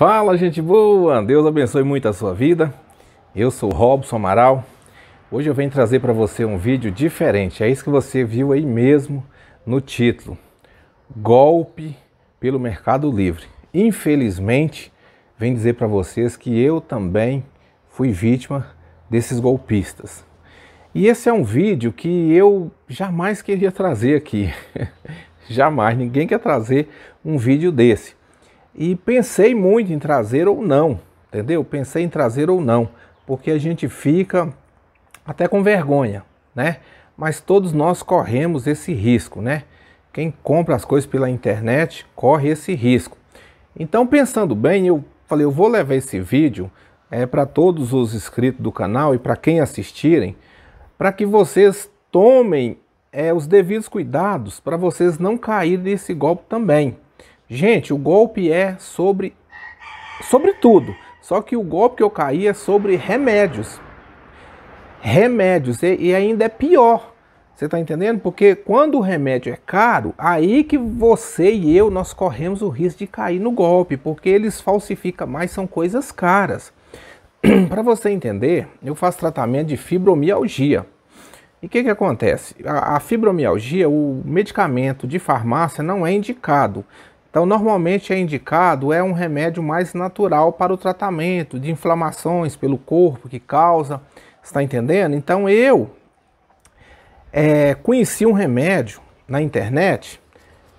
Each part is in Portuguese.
Fala, gente boa! Deus abençoe muito a sua vida. Eu sou Robson Amaral. Hoje eu venho trazer para você um vídeo diferente. É isso que você viu aí mesmo no título. Golpe pelo Mercado Livre. Infelizmente, vem dizer para vocês que eu também fui vítima desses golpistas. E esse é um vídeo que eu jamais queria trazer aqui. jamais ninguém quer trazer um vídeo desse e pensei muito em trazer ou não, entendeu? Pensei em trazer ou não, porque a gente fica até com vergonha, né? Mas todos nós corremos esse risco, né? Quem compra as coisas pela internet corre esse risco. Então, pensando bem, eu falei, eu vou levar esse vídeo é, para todos os inscritos do canal e para quem assistirem, para que vocês tomem é, os devidos cuidados para vocês não caírem nesse golpe também. Gente, o golpe é sobre sobre tudo. Só que o golpe que eu caí é sobre remédios. Remédios e, e ainda é pior. Você está entendendo? Porque quando o remédio é caro, aí que você e eu nós corremos o risco de cair no golpe, porque eles falsificam mais, são coisas caras. Para você entender, eu faço tratamento de fibromialgia. E o que, que acontece? A, a fibromialgia, o medicamento de farmácia não é indicado, então, normalmente é indicado é um remédio mais natural para o tratamento de inflamações pelo corpo que causa, está entendendo? Então, eu é, conheci um remédio na internet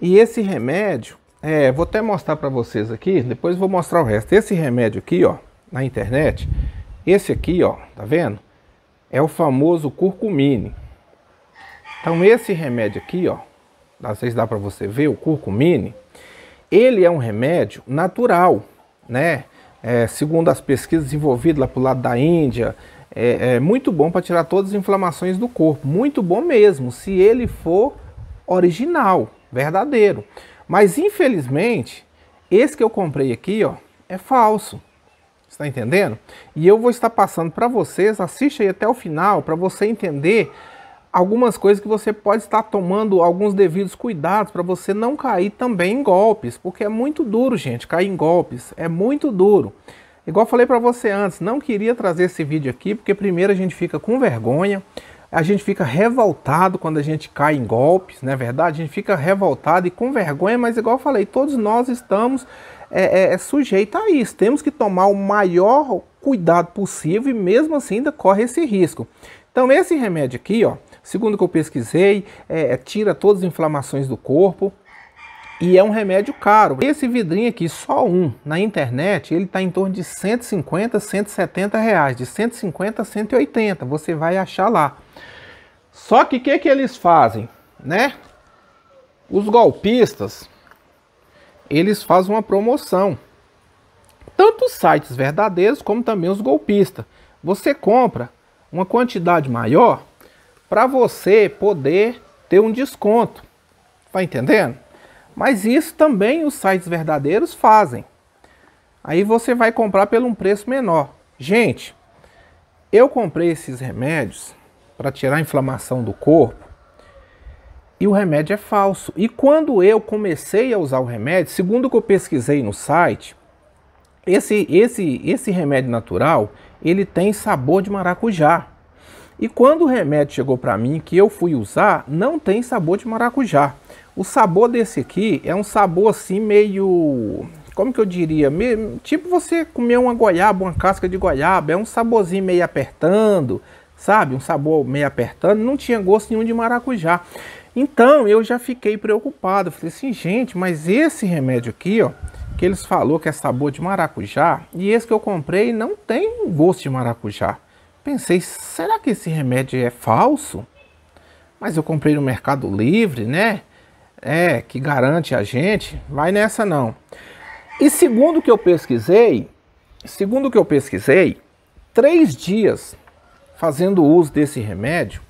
e esse remédio, é, vou até mostrar para vocês aqui, depois vou mostrar o resto. Esse remédio aqui, ó, na internet, esse aqui, ó, tá vendo? É o famoso curcumine. Então, esse remédio aqui, ó, às vezes dá para você ver o curcumine ele é um remédio natural, né? É, segundo as pesquisas desenvolvidas lá pro lado da Índia, é, é muito bom para tirar todas as inflamações do corpo, muito bom mesmo, se ele for original, verdadeiro. Mas infelizmente, esse que eu comprei aqui, ó, é falso. Está entendendo? E eu vou estar passando para vocês, assiste aí até o final para você entender algumas coisas que você pode estar tomando alguns devidos cuidados para você não cair também em golpes, porque é muito duro, gente, cair em golpes, é muito duro. Igual falei para você antes, não queria trazer esse vídeo aqui, porque primeiro a gente fica com vergonha, a gente fica revoltado quando a gente cai em golpes, não é verdade? A gente fica revoltado e com vergonha, mas igual falei, todos nós estamos é, é, é, sujeito a isso. Temos que tomar o maior cuidado possível e mesmo assim ainda corre esse risco. Então esse remédio aqui, ó, Segundo que eu pesquisei, é, é, tira todas as inflamações do corpo e é um remédio caro. Esse vidrinho aqui, só um, na internet, ele está em torno de 150, 170 reais, de 150 a 180, você vai achar lá. Só que o que, que eles fazem, né? Os golpistas, eles fazem uma promoção. Tanto os sites verdadeiros como também os golpistas. Você compra uma quantidade maior para você poder ter um desconto. Tá entendendo? Mas isso também os sites verdadeiros fazem. Aí você vai comprar pelo um preço menor. Gente, eu comprei esses remédios para tirar a inflamação do corpo e o remédio é falso. E quando eu comecei a usar o remédio, segundo o que eu pesquisei no site, esse, esse, esse remédio natural ele tem sabor de maracujá. E quando o remédio chegou para mim, que eu fui usar, não tem sabor de maracujá. O sabor desse aqui é um sabor assim meio... Como que eu diria? tipo você comer uma goiaba, uma casca de goiaba. É um saborzinho meio apertando, sabe? Um sabor meio apertando. Não tinha gosto nenhum de maracujá. Então eu já fiquei preocupado. falei assim, gente, mas esse remédio aqui, ó, que eles falou que é sabor de maracujá, e esse que eu comprei não tem gosto de maracujá. Pensei, será que esse remédio é falso? Mas eu comprei no Mercado Livre, né? É, que garante a gente. Vai nessa não. E segundo que eu pesquisei, segundo que eu pesquisei, três dias fazendo uso desse remédio,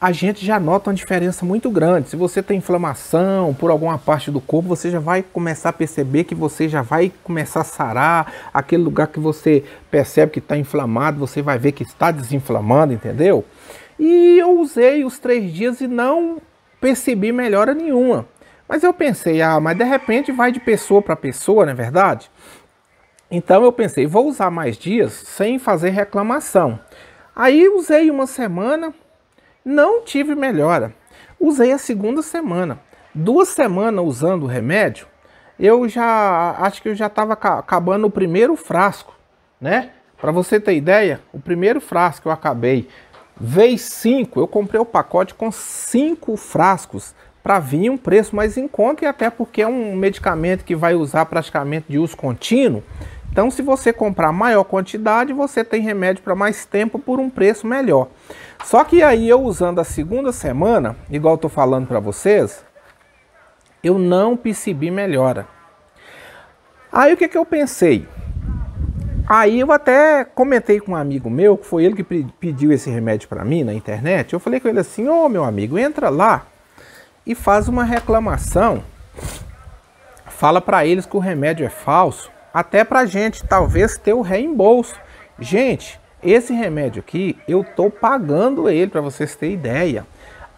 a gente já nota uma diferença muito grande. Se você tem inflamação por alguma parte do corpo, você já vai começar a perceber que você já vai começar a sarar. Aquele lugar que você percebe que está inflamado, você vai ver que está desinflamando, entendeu? E eu usei os três dias e não percebi melhora nenhuma. Mas eu pensei, ah, mas de repente vai de pessoa para pessoa, não é verdade? Então eu pensei, vou usar mais dias sem fazer reclamação. Aí usei uma semana, não tive melhora. Usei a segunda semana. Duas semanas usando o remédio, eu já acho que eu já estava acabando o primeiro frasco, né? Para você ter ideia, o primeiro frasco que eu acabei vez 5, eu comprei o pacote com cinco frascos para vir um preço mais em conta e até porque é um medicamento que vai usar praticamente de uso contínuo. Então, se você comprar maior quantidade, você tem remédio para mais tempo por um preço melhor. Só que aí eu usando a segunda semana, igual estou falando para vocês, eu não percebi melhora. Aí o que, que eu pensei? Aí eu até comentei com um amigo meu, que foi ele que pediu esse remédio para mim na internet. Eu falei com ele assim: "Ô, oh, meu amigo, entra lá e faz uma reclamação. Fala para eles que o remédio é falso até para gente talvez ter o reembolso. Gente, esse remédio aqui eu tô pagando ele para vocês terem ideia.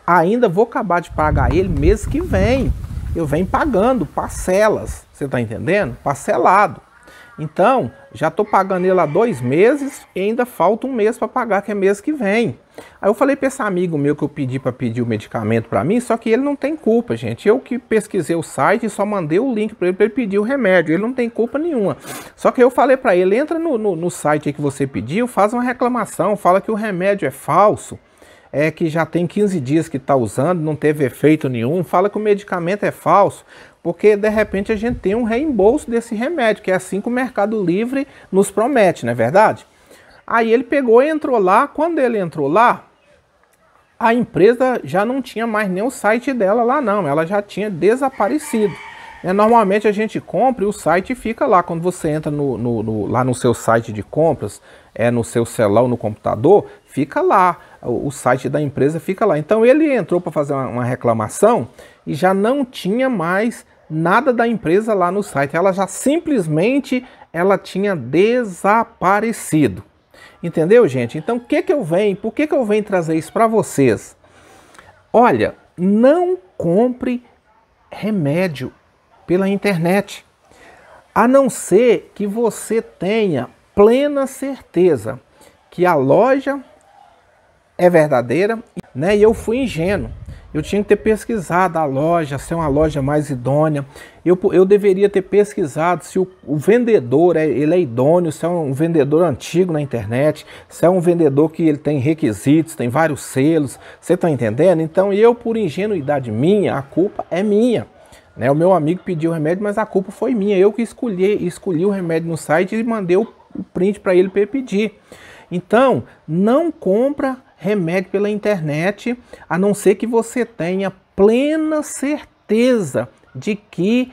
Ainda vou acabar de pagar ele mês que vem. Eu venho pagando parcelas, você tá entendendo? Parcelado. Então, já estou pagando ele há dois meses e ainda falta um mês para pagar, que é mês que vem. Aí eu falei para esse amigo meu que eu pedi para pedir o medicamento para mim, só que ele não tem culpa, gente. Eu que pesquisei o site e só mandei o link para ele para ele pedir o remédio. Ele não tem culpa nenhuma. Só que eu falei para ele, entra no, no, no site que você pediu, faz uma reclamação, fala que o remédio é falso é que já tem 15 dias que está usando, não teve efeito nenhum, fala que o medicamento é falso, porque de repente a gente tem um reembolso desse remédio, que é assim que o Mercado Livre nos promete, não é verdade? Aí ele pegou e entrou lá. Quando ele entrou lá, a empresa já não tinha mais nem o site dela lá, não. Ela já tinha desaparecido. É, normalmente a gente compra e o site fica lá. Quando você entra no, no, no, lá no seu site de compras, é no seu celular ou no computador, fica lá. O, o site da empresa fica lá. Então ele entrou para fazer uma, uma reclamação e já não tinha mais nada da empresa lá no site. Ela já simplesmente ela tinha desaparecido. Entendeu, gente? Então, o que que eu venho? Por que que eu venho trazer isso para vocês? Olha, não compre remédio pela internet. A não ser que você tenha plena certeza que a loja é verdadeira, né? E eu fui ingênuo. Eu tinha que ter pesquisado a loja, se é uma loja mais idônea. Eu, eu deveria ter pesquisado se o, o vendedor é, ele é idôneo, se é um vendedor antigo na internet, se é um vendedor que ele tem requisitos, tem vários selos. Você está entendendo? Então eu, por ingenuidade minha, a culpa é minha. Né? O meu amigo pediu o remédio, mas a culpa foi minha. Eu que escolhi, escolhi o remédio no site e mandei o print para ele para ele pedir. Então, não compra remédio pela internet, a não ser que você tenha plena certeza de que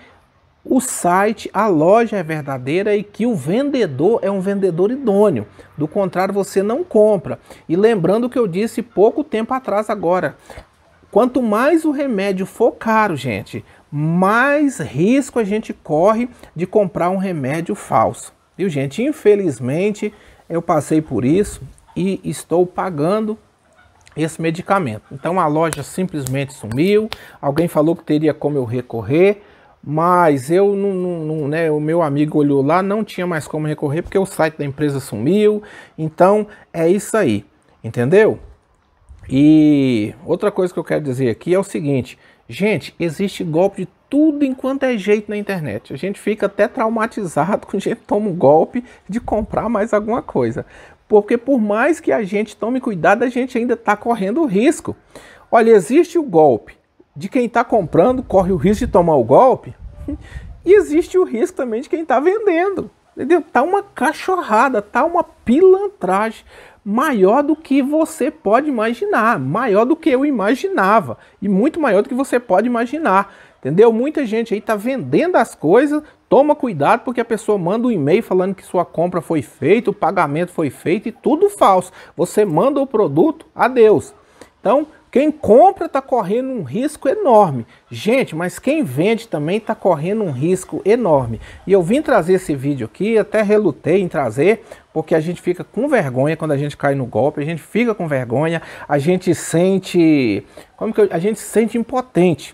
o site, a loja é verdadeira e que o vendedor é um vendedor idôneo. Do contrário, você não compra. E lembrando o que eu disse pouco tempo atrás agora, quanto mais o remédio for caro, gente, mais risco a gente corre de comprar um remédio falso. Viu, gente? Infelizmente, eu passei por isso e estou pagando esse medicamento. Então a loja simplesmente sumiu. Alguém falou que teria como eu recorrer, mas eu não, não, né, o meu amigo olhou lá, não tinha mais como recorrer porque o site da empresa sumiu. Então é isso aí, entendeu? E outra coisa que eu quero dizer aqui é o seguinte, gente, existe golpe de tudo enquanto é jeito na internet. A gente fica até traumatizado quando a gente toma um golpe de comprar mais alguma coisa. Porque por mais que a gente tome cuidado, a gente ainda está correndo risco. Olha, existe o golpe. De quem está comprando, corre o risco de tomar o golpe. E existe o risco também de quem está vendendo. Entendeu? Tá uma cachorrada, tá uma pilantragem maior do que você pode imaginar, maior do que eu imaginava e muito maior do que você pode imaginar. Entendeu? Muita gente aí tá vendendo as coisas Toma cuidado porque a pessoa manda um e-mail falando que sua compra foi feita, o pagamento foi feito e tudo falso. Você manda o produto, adeus. Então, quem compra está correndo um risco enorme. Gente, mas quem vende também está correndo um risco enorme. E eu vim trazer esse vídeo aqui, até relutei em trazer, porque a gente fica com vergonha quando a gente cai no golpe, a gente fica com vergonha, a gente sente. Como que eu, a gente se sente impotente.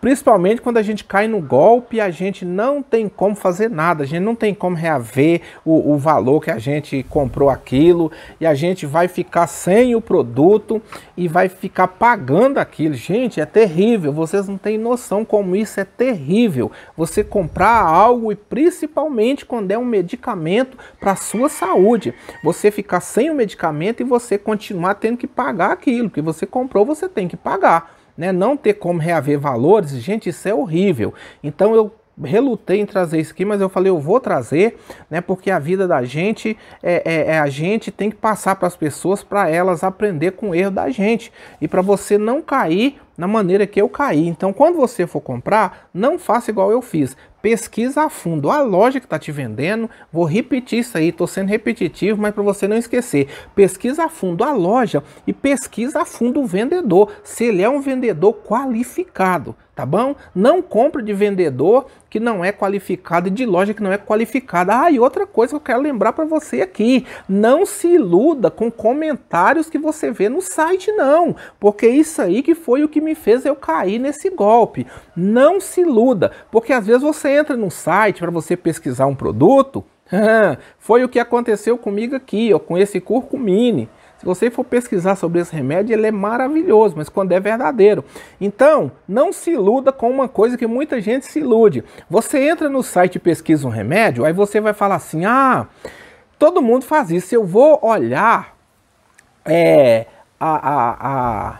Principalmente quando a gente cai no golpe, a gente não tem como fazer nada, a gente não tem como reaver o, o, valor que a gente comprou aquilo e a gente vai ficar sem o produto e vai ficar pagando aquilo. Gente, é terrível, vocês não têm noção como isso é terrível. Você comprar algo e principalmente quando é um medicamento para sua saúde, você ficar sem o medicamento e você continuar tendo que pagar aquilo que você comprou, você tem que pagar né, não ter como reaver valores, gente, isso é horrível. Então eu relutei em trazer isso aqui, mas eu falei, eu vou trazer, né? Porque a vida da gente é, é, é a gente tem que passar para as pessoas para elas aprender com o erro da gente e para você não cair na maneira que eu caí. Então, quando você for comprar, não faça igual eu fiz. Pesquisa a fundo a loja que está te vendendo. Vou repetir isso aí, estou sendo repetitivo, mas para você não esquecer. Pesquisa a fundo a loja e pesquisa a fundo o vendedor, se ele é um vendedor qualificado tá bom? Não compre de vendedor que não é qualificado e de loja que não é qualificada. Ah, e outra coisa que eu quero lembrar para você aqui, não se iluda com comentários que você vê no site não, porque isso aí que foi o que me fez eu cair nesse golpe. Não se iluda, porque às vezes você entra no site para você pesquisar um produto, foi o que aconteceu comigo aqui, ó, com esse curco mini. Se você for pesquisar sobre esse remédio, ele é maravilhoso, mas quando é verdadeiro. Então, não se iluda com uma coisa que muita gente se ilude. Você entra no site e pesquisa um remédio, aí você vai falar assim: ah, todo mundo faz isso, eu vou olhar é, a, a, a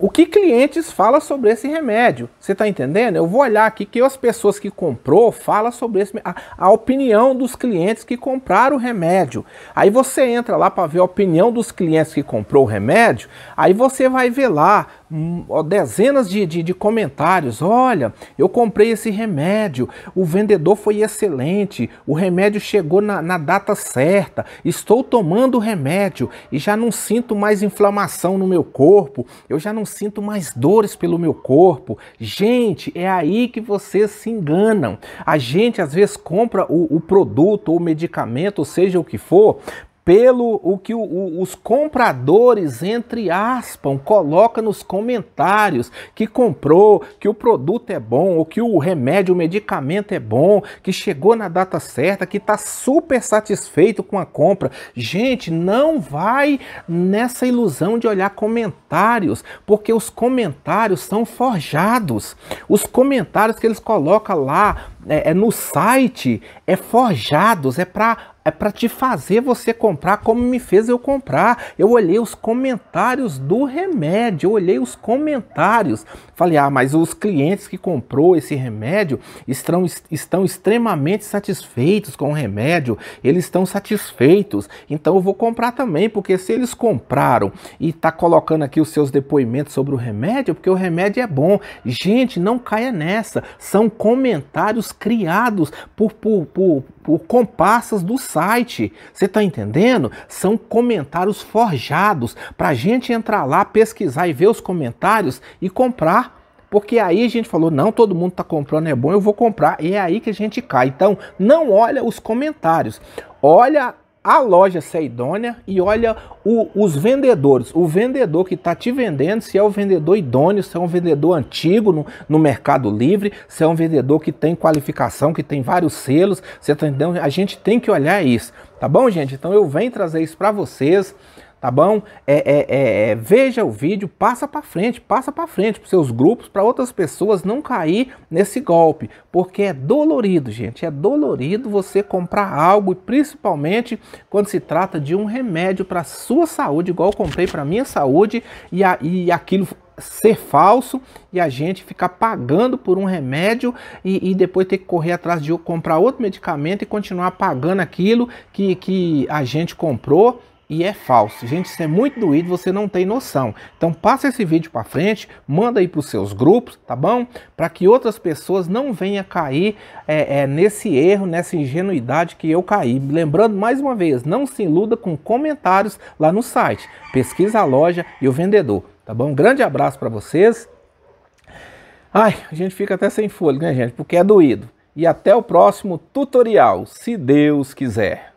o que clientes falam sobre esse remédio. Você está entendendo? Eu vou olhar aqui que as pessoas que comprou falam sobre esse, a, a opinião dos clientes que compraram o remédio. Aí você entra lá para ver a opinião dos clientes que comprou o remédio. Aí você vai ver lá Hum, dezenas de, de, de, comentários. Olha, eu comprei esse remédio, o vendedor foi excelente, o remédio chegou na, na data certa, estou tomando o remédio e já não sinto mais inflamação no meu corpo, eu já não sinto mais dores pelo meu corpo. Gente, é aí que vocês se enganam. A gente às vezes compra o, o produto ou medicamento, seja o que for, pelo o que o, o, os compradores, entre aspas, coloca nos comentários que comprou, que o produto é bom, ou que o remédio, o medicamento é bom, que chegou na data certa, que está super satisfeito com a compra. Gente, não vai nessa ilusão de olhar comentários, porque os comentários são forjados. Os comentários que eles colocam lá é, é no site, é forjados, é para é para te fazer você comprar como me fez eu comprar. Eu olhei os comentários do remédio, eu olhei os comentários. Falei: "Ah, mas os clientes que comprou esse remédio estão, estão extremamente satisfeitos com o remédio. Eles estão satisfeitos. Então eu vou comprar também, porque se eles compraram e tá colocando aqui os seus depoimentos sobre o remédio, porque o remédio é bom. Gente, não caia nessa. São comentários criados por, por, por, por comparsas do site. Você está entendendo? São comentários forjados para a gente entrar lá, pesquisar e ver os comentários e comprar porque aí a gente falou, não, todo mundo está comprando, é bom, eu vou comprar. E é aí que a gente cai. Então, não olha os comentários, olha a loja idônea e olha o, os vendedores. O vendedor que está te vendendo, se é o vendedor idôneo, se é um vendedor antigo no, no, Mercado Livre, se é um vendedor que tem qualificação, que tem vários selos, você tá entendendo? A gente tem que olhar isso, tá bom, gente? Então eu venho trazer isso para vocês tá bom? É, é, é, é, veja o vídeo, passa para frente, passa para frente para seus grupos, para outras pessoas não cair nesse golpe, porque é dolorido, gente, é dolorido você comprar algo, principalmente quando se trata de um remédio para sua saúde, igual eu comprei para minha saúde e, a, e aquilo ser falso e a gente ficar pagando por um remédio e, e, depois ter que correr atrás de comprar outro medicamento e continuar pagando aquilo que, que a gente comprou e é falso. Gente, isso é muito doído, você não tem noção. Então passa esse vídeo para frente, manda aí para os seus grupos, tá bom? Para que outras pessoas não venham cair é, é, nesse erro, nessa ingenuidade que eu caí. Lembrando mais uma vez, não se iluda com comentários lá no site. Pesquisa a loja e o vendedor, tá bom? Um grande abraço para vocês. Ai, a gente fica até sem fôlego, né, gente? Porque é doído. E até o próximo tutorial, se Deus quiser.